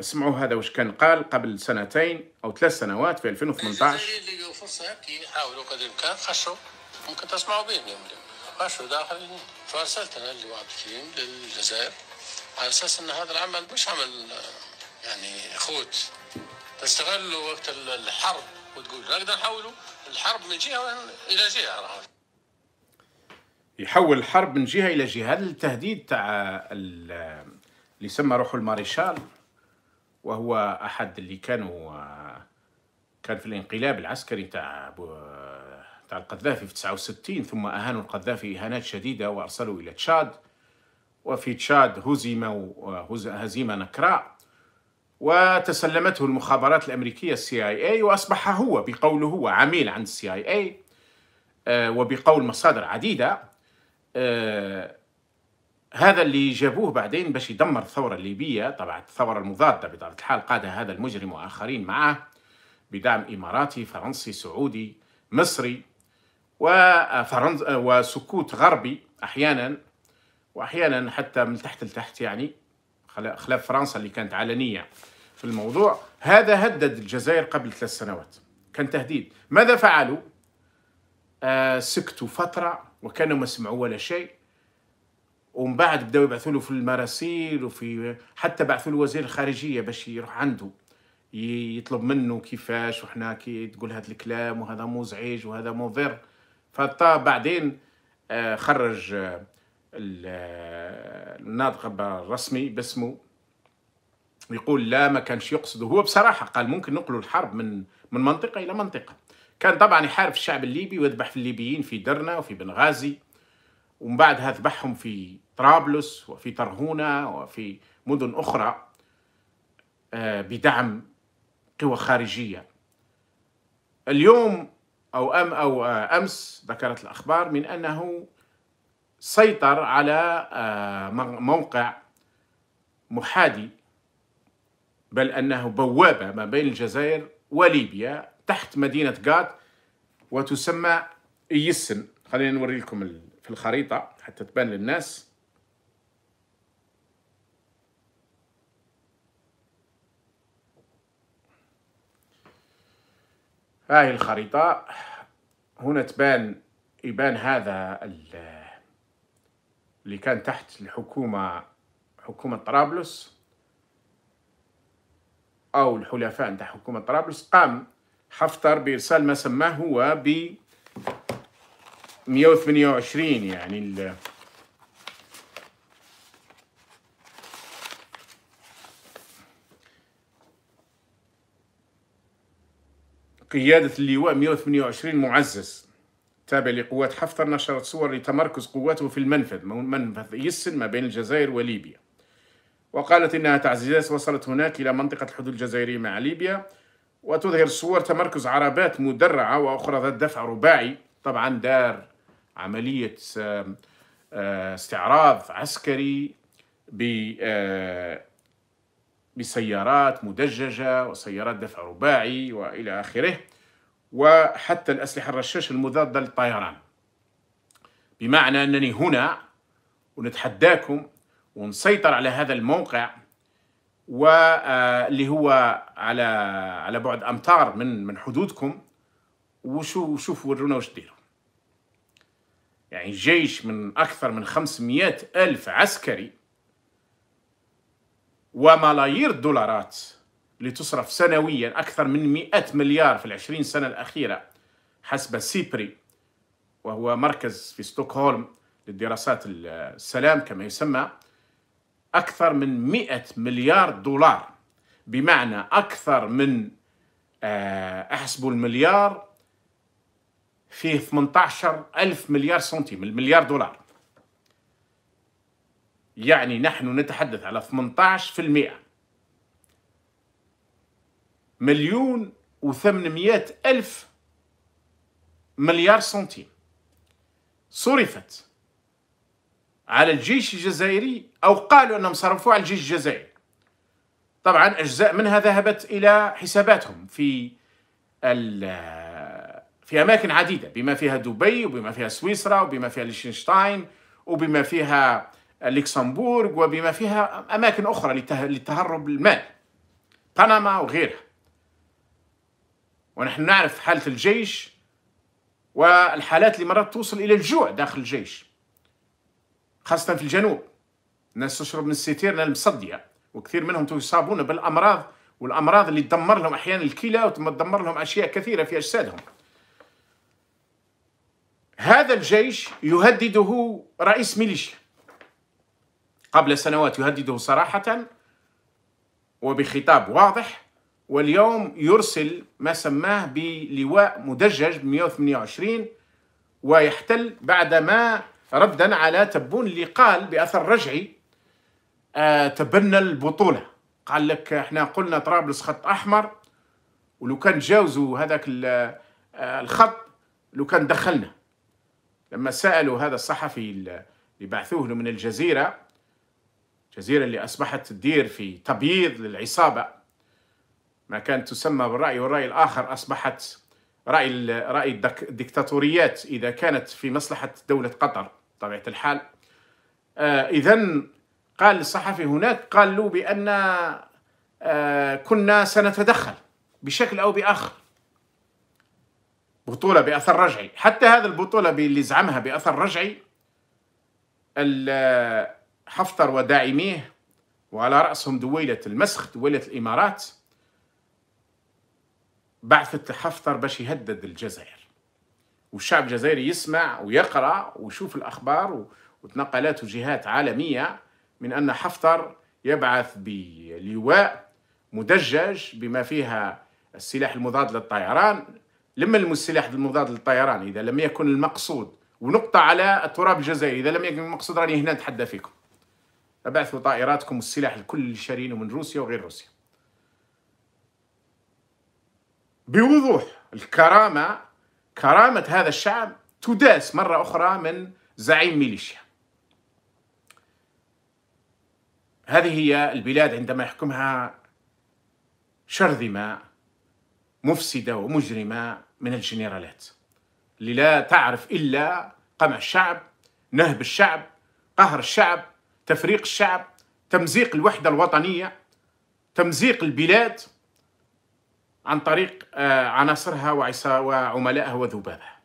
اسمعوا هذا واش كان قال قبل سنتين او ثلاث سنوات في 2018 اللي لقوا فرصه يحاولوا قدر الامكان خشوا ممكن تسمعوا به اليوم خشوا داخل فارسلت انا اللي واحد الكريم للجزائر على اساس ان هذا العمل مش عمل يعني خوت تستغلوا وقت الحرب وتقول نقدر نحولوا الحرب من جهه الى جهه راه يحول الحرب من جهه الى جهه هذا التهديد تاع اللي يسمى روحه الماريشال وهو احد اللي كانوا كان في الانقلاب العسكري تاع تاع القذافي في 69 ثم اهانوا القذافي اهانات شديده وارسلوا الى تشاد وفي تشاد هزم هزيمه نكراء وتسلمته المخابرات الامريكيه السي اي اي واصبح هو بقوله هو عميل عند السي اي اي آه، وبقول مصادر عديده آه، هذا اللي جابوه بعدين باش يدمر الثورة الليبية طبعا الثورة المضادة بطبيعة الحال قادها هذا المجرم وآخرين معه بدعم إماراتي فرنسي سعودي مصري وفرنز وسكوت غربي أحيانا وأحيانا حتى من تحت لتحت يعني خلاف فرنسا اللي كانت علنية في الموضوع هذا هدد الجزائر قبل ثلاث سنوات كان تهديد ماذا فعلوا؟ آه سكتوا فترة وكانوا ما سمعوا ولا شيء ومن بعد بداو يبعثوا له في المراسيل وفي حتى بعثوا له وزير الخارجيه باش يروح عنده يطلب منه كيفاش وحنا كي تقول هذا الكلام وهذا مزعج وهذا مضر فطا بعدين آه، خرج آه، آه، الناطق الرسمي باسمه يقول لا ما كانش يقصد هو بصراحه قال ممكن نقلوا الحرب من من منطقه الى منطقه كان طبعا يحارب الشعب الليبي ويذبح في الليبيين في درنا وفي بنغازي ومن بعدها ذبحهم في طرابلس وفي طرهونة وفي مدن أخرى آه، بدعم قوى خارجية اليوم أو أم أو آه، أمس ذكرت الأخبار من أنه سيطر على آه، موقع محادي بل أنه بوابة ما بين الجزائر وليبيا تحت مدينة غاد وتسمى إيسن خلينا نوري لكم في الخريطة حتى تبان للناس هاي الخريطة هنا تبان يبان هذا اللي كان تحت الحكومة حكومة طرابلس أو الحلفاء نتاع حكومة طرابلس قام حفتر بإرسال ما سماه هو ب 128 يعني قيادة اللواء 128 معزز تابع لقوات حفتر نشرت صور لتمركز قواته في المنفذ منفذ يسن ما بين الجزائر وليبيا وقالت إنها تعزيزات وصلت هناك إلى منطقة الحدود الجزائرية مع ليبيا وتظهر صور تمركز عربات مدرعة وأخرى ذات دفع رباعي طبعا دار عملية آه، استعراض عسكري بسيارات مدججة وسيارات دفع رباعي وإلى آخره وحتى الأسلحة الرشاشة المضادة للطيران بمعنى أنني هنا ونتحداكم ونسيطر على هذا الموقع واللي آه، هو على على بعد أمتار من من حدودكم وشو شوف ورونا وش ديروا يعني جيش من أكثر من 500 ألف عسكري وملايير الدولارات اللي تصرف سنويا أكثر من 100 مليار في العشرين سنة الأخيرة حسب سيبري وهو مركز في ستوكهولم للدراسات السلام كما يسمى أكثر من 100 مليار دولار بمعنى أكثر من آه، أحسب المليار فيه 18 ألف مليار سنتيم المليار دولار يعني نحن نتحدث على 18% مليون و800 ألف مليار سنتيم صرفت على الجيش الجزائري أو قالوا أنهم صرفوا على الجيش الجزائري طبعا أجزاء منها ذهبت إلى حساباتهم في في أماكن عديدة بما فيها دبي وبما فيها سويسرا وبما فيها ليشنشتاين وبما فيها لوكسمبورغ وبما فيها أماكن أخرى للتهرب المال بنما وغيرها ونحن نعرف حالة الجيش والحالات اللي مرات توصل إلى الجوع داخل الجيش خاصة في الجنوب الناس تشرب من الستيرنا المصدية وكثير منهم يصابون بالأمراض والأمراض اللي تدمر لهم أحيانا الكلى وتدمر لهم أشياء كثيرة في أجسادهم هذا الجيش يهدده رئيس ميليشيا قبل سنوات يهدده صراحة وبخطاب واضح واليوم يرسل ما سماه بلواء مدجج 128 ويحتل بعدما ردا على تبون اللي قال بأثر رجعي آه، تبنى البطولة قال لك احنا قلنا طرابلس خط أحمر ولو كان جاوزوا هذاك آه، الخط لو كان دخلنا لما سألوا هذا الصحفي اللي بعثوه له من الجزيرة الجزيرة اللي أصبحت تدير في تبييض للعصابة ما كانت تسمى بالرأي والرأي الآخر أصبحت رأي رأي الدكتاتوريات إذا كانت في مصلحة دولة قطر طبيعة الحال آه إذا قال الصحفي هناك قال له بأن آه كنا سنتدخل بشكل أو بآخر بطولة بأثر رجعي حتى هذه البطولة اللي زعمها بأثر رجعي حفتر وداعميه وعلى رأسهم دويلة المسخ دويلة الإمارات بعثت حفتر باش يهدد الجزائر والشعب الجزائري يسمع ويقرأ ويشوف الأخبار وتنقلات جهات عالمية من أن حفتر يبعث بلواء مدجج بما فيها السلاح المضاد للطيران لما السلاح المضاد للطيران إذا لم يكن المقصود ونقطة على التراب الجزائري إذا لم يكن المقصود راني هنا نتحدى فيكم أبعثوا طائراتكم والسلاح الكل اللي شارينه من روسيا وغير روسيا بوضوح الكرامة كرامة هذا الشعب تداس مرة أخرى من زعيم ميليشيا هذه هي البلاد عندما يحكمها شرذمة مفسدة ومجرمة من الجنرالات اللي لا تعرف إلا قمع الشعب نهب الشعب قهر الشعب تفريق الشعب تمزيق الوحدة الوطنية تمزيق البلاد عن طريق آه، عناصرها وعملائها وذبابها